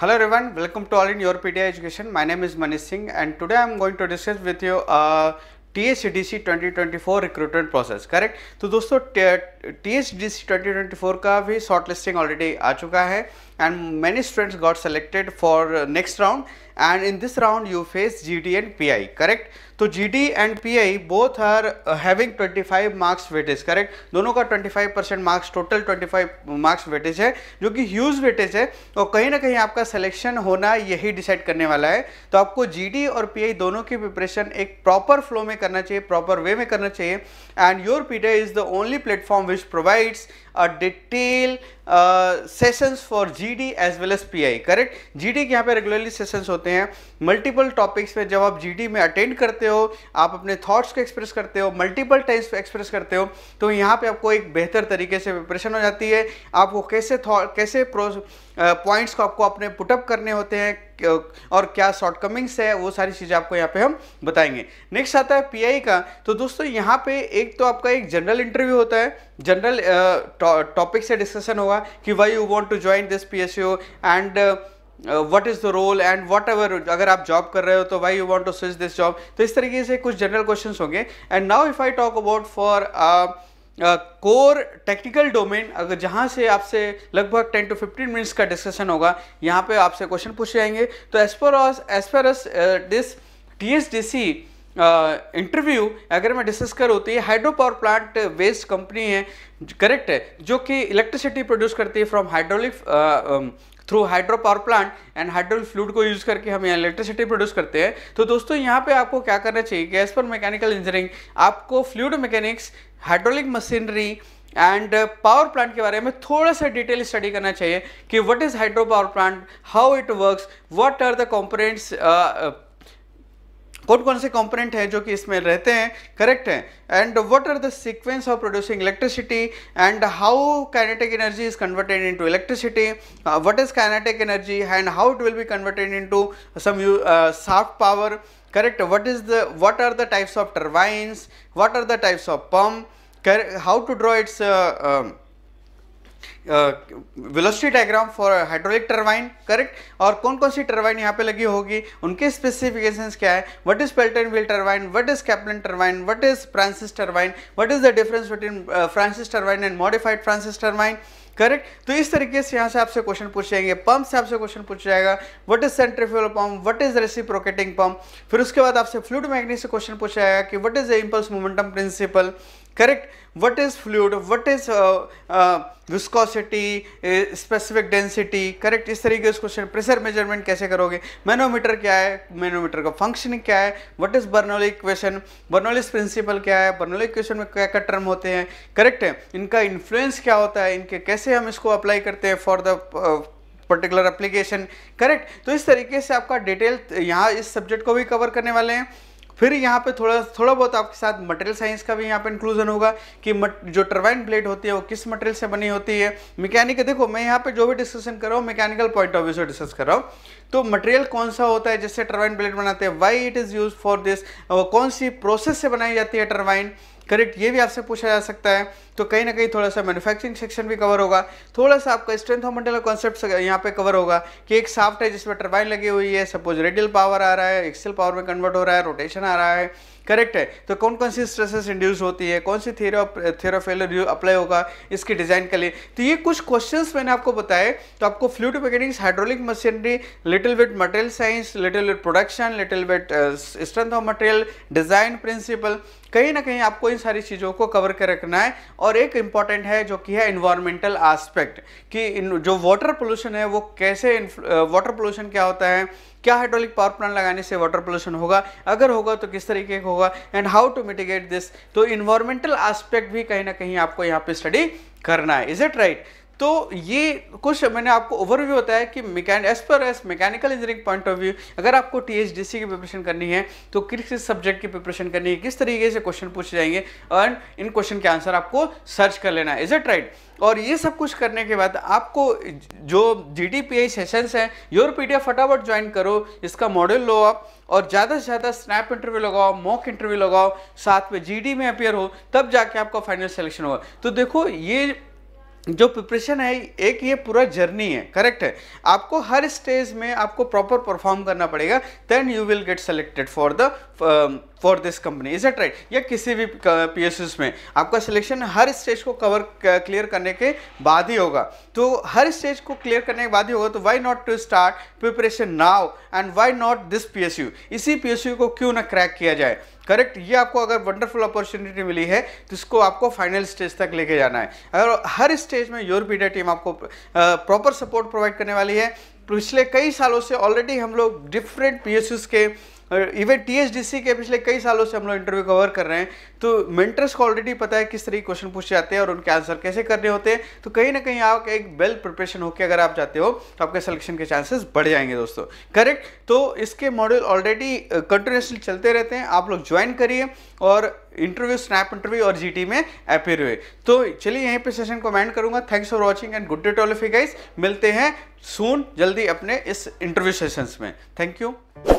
Hello everyone, welcome to all in your PDI education. My name is Manish Singh and today I am going to discuss with you uh, TSDC 2024 recruitment process, correct? So, friends, TSDC 2024 D C twenty twenty four का भी short listing आ चुका है and many students got selected for uh, next round and in this round you face GD and PI correct तो GD and PI both are uh, having 25 marks weightage correct दोनों का 25 percent marks total 25 marks weightage है जो कि huge weightage है और कहीं ना कहीं आपका सिलेक्शन होना यही डिसाइड करने वाला है तो आपको GD और PI दोनों की प्रिपरेशन एक प्रॉपर फ्लो में करना चाहिए प्रॉपर वे में करना चाहिए एंड योर पीडे is the only platform which provides a detail sessions for GD as well as PI correct GD के यहाँ पे रेगुलरली सेशंस होते हैं मल्टीपल टॉपिक्स में जब आप जीडी में अटेंड करते हो आप अपने थॉट्स को एक्सप्रेस करते हो मल्टीपल टाइम्स एक्सप्रेस करते हो तो यहाँ पे आपको एक बेहतर तरीके से प्रिपरेशन हो जाती है आपको कैसे कैसे पॉइंट्स को आपको अपने पुटअप करने होते हैं और क्या शॉर्टकमिंग्स है वो सारी चीज़ें आपको यहाँ पे हम बताएंगे नेक्स्ट आता है पीआई का तो दोस्तों यहाँ पे एक तो आपका एक जनरल इंटरव्यू होता है जनरल टॉपिक से डिस्कशन होगा कि why you want to join this P and what is the role and whatever अगर आप जॉब कर रहे हो तो why you want to switch this job तो इस तरीके से कुछ जनरल क्वेश्चन होंगे and now if I talk about for core technical domain अगर जहाँ से आपसे लगभग 10 टू 15 मिनट्स का डिस्कशन होगा यहाँ पे आपसे क्वेश्चन पूछे जाएंगे तो as per as per as this T S D C interview अगर मैं डिस्कस करूँ तो ये hydro power plant west company है करेक्ट है जो कि इलेक्ट्रिसिटी प्रोड्यूस करती है from hydraulic through hydro power plant and hydro fluid को यूज़ करके हम यहाँ इलेक्ट्रिसिटी प्रोड्यूस करते हैं तो दोस्तों यहाँ पे आपको क्या करना चाहिए गैस पर मैकेनिकल इंजीनियरिंग आपको fluid mechanics hydraulic machinery and power plant के बारे में थोड़ा सा डिटेल स्टडी करना चाहिए कि what is hydro power plant how it works what are the components कौन कौन से कंपोनेंट हैं जो कि इसमें रहते हैं करेक्ट है and what are the sequence of producing electricity and how kinetic energy is converted into electricity what is kinetic energy and how it will be converted into some soft power correct what is the what are the types of turbines what are the types of pump how to draw its uh, velocity diagram for hydraulic turbine correct और कौन कौन सी turbine यहाँ पे लगी होगी उनके specifications क्या है what is Pelton wheel turbine what is Kaplan turbine what is Francis turbine what is the difference between Francis turbine and modified Francis turbine correct तो इस तरीके से यहाँ से आपसे क्वेश्चन पूछ जाएंगे पंप से आपसे क्वेश्चन पूछ जाएगा what is centrifugal pump what is reciprocating pump फिर उसके बाद आपसे फ्लूड मैग्नेट से क्वेश्चन पूछा जाएगा कि what is the impulse momentum principle correct what is fluid what is viscosity specific density correct इस तरीके से क्वेश्चन प्रेशर मेजरमेंट कैसे करोगे मैनोमीटर क्या है मैनोमीटर का फंक्शनिंग क्या है what is Bernoulli equation Bernoulli's principle क्या है बर्नोली इक्वेशन में क्या क्या टर्म होते हैं करेक्ट है इनका इन्फ्लुएंस क्या होता है इनके कैसे हम इसको अप्लाई करते हैं for the particular application correct तो इस तरीके से आपका डिटेल यहाँ इस सब्जेक्ट को भी कवर करने वाले हैं फिर यहाँ पे थोड़ा थोड़ा बहुत आपके साथ मटेरियल साइंस का भी यहाँ पे इंक्लूजन होगा कि जो टर्बाइन ब्लेड होती है वो किस मटेरियल से बनी होती है मैकेनिक देखो मैं यहाँ पे जो भी डिस्कशन कर रहा हूँ मैकेनिकल पॉइंट ऑफ व्यू से डिस्कस कर रहा हूँ तो मटेरियल कौन सा होता है जिससे टर्बाइन ब्लेड बनाते हैं why it is use for this कौन सी प्रोसेस से बनाई जाती है टर्बाइन करेक्ट ये भी आपसे पूछा जा सकता है तो कहीं ना कहीं थोड़ा सा मैन्युफैक्चरिंग सेक्शन भी कवर होगा थोड़ा सा आपका स्ट्रेंथ ऑफ मटेरियल कॉन्सेप्ट यहाँ पे कवर होगा कि एक साफ्ट है जिसमें टर्बाइन लगी हुई है सपोज रेडियल पावर आ रहा है एक्सेल पावर में कन्वर्ट हो रहा है रोटेशन आ रहा है करेक्ट है तो कौन कौन सी स्ट्रेसेस इंड्यूस होती है कौन सी theory theory of failure apply होगा इसके डिजाइन के लिए तो ये कुछ क्वेश्चंस मैंने आपको बताए तो आपको fluid mechanics hydraulic machinery little bit material science little bit production little bit strength of material design principle कहीं ना कहीं आपको इन सारी चीज़ों को कवर कर रखना है और एक इम्पॉर्टेंट है जो कि है इन्वायरमेंटल आस्पेक्ट कि जो वाटर पोल्यूशन है वो कैसे वाटर पोल्यूशन क्या होता है क्या हाइड्रोलिक पावर प्लांट लगाने से वाटर पोल्यूशन होगा अगर होगा तो किस तरीके का होगा and how to mitigate this तो इन्वायरमेंटल आस्पेक्ट भी कहीं ना कहीं आपको यहाँ पे स्टडी करना है इज इट राइट तो ये कुछ मैंने आपको ओवरव्यू होता है कि मैकेन as per as mechanical engineering point of view अगर आपको टी एच डी सी की प्रिपरेशन करनी है तो किस किस सब्जेक्ट की प्रिपरेशन करनी है किस तरीके से क्वेश्चन पूछे जाएंगे एंड इन क्वेश्चन के आंसर आपको सर्च कर लेना है इज इट राइट और ये सब कुछ करने के बाद आपको जो G D P I sessions your P D F एफ फटाफट ज्वाइन करो इसका मॉडल लो आप और ज़्यादा से ज़्यादा स्नैप इंटरव्यू लगाओ मॉक इंटरव्यू लगाओ साथ में जी डी में अपेयर हो तब जाके आपका फाइनल सेलेक्शन होगा तो देखो ये जो प्रिपरेशन है एक ये पूरा जर्नी है करेक्ट है आपको हर स्टेज में आपको प्रॉपर परफॉर्म करना पड़ेगा then you will get selected for the for this company is at right या किसी भी पी में आपका सिलेक्शन हर स्टेज को कवर क्लियर करने के बाद ही होगा तो हर स्टेज को क्लियर करने के बाद ही होगा तो why not to start preparation now and why not this P इसी पी को क्यों ना क्रैक किया जाए करेक्ट ये आपको अगर वंडरफुल अपॉर्चुनिटी मिली है तो इसको आपको फाइनल स्टेज तक लेके जाना है अगर हर स्टेज में योर पीडिया टीम आपको प्रॉपर सपोर्ट प्रोवाइड करने वाली है पिछले कई सालों से ऑलरेडी हम लोग डिफरेंट पी के इवन टीएसडीसी के पिछले कई सालों से हम लोग इंटरव्यू कवर कर रहे हैं तो मेंटर्स को ऑलरेडी पता है किस के क्वेश्चन पूछे जाते हैं और उनके आंसर कैसे करने होते हैं तो कहीं ना कहीं आप एक वेल प्रिपरेशन होकर अगर आप जाते हो तो आपके सिलेक्शन के चांसेस बढ़ जाएंगे दोस्तों करेक्ट तो इसके मॉड्यूल ऑलरेडी कंटिन्यूसली चलते रहते हैं आप लोग ज्वाइन करिए और इंटरव्यू स्नैप इंटरव्यू और जी में अपेयर हुए तो चलिए यहीं पर सेशन को मैंड करूंगा thanks for watching and good day टॉल मिलते हैं सून जल्दी अपने इस इंटरव्यू सेशन में थैंक यू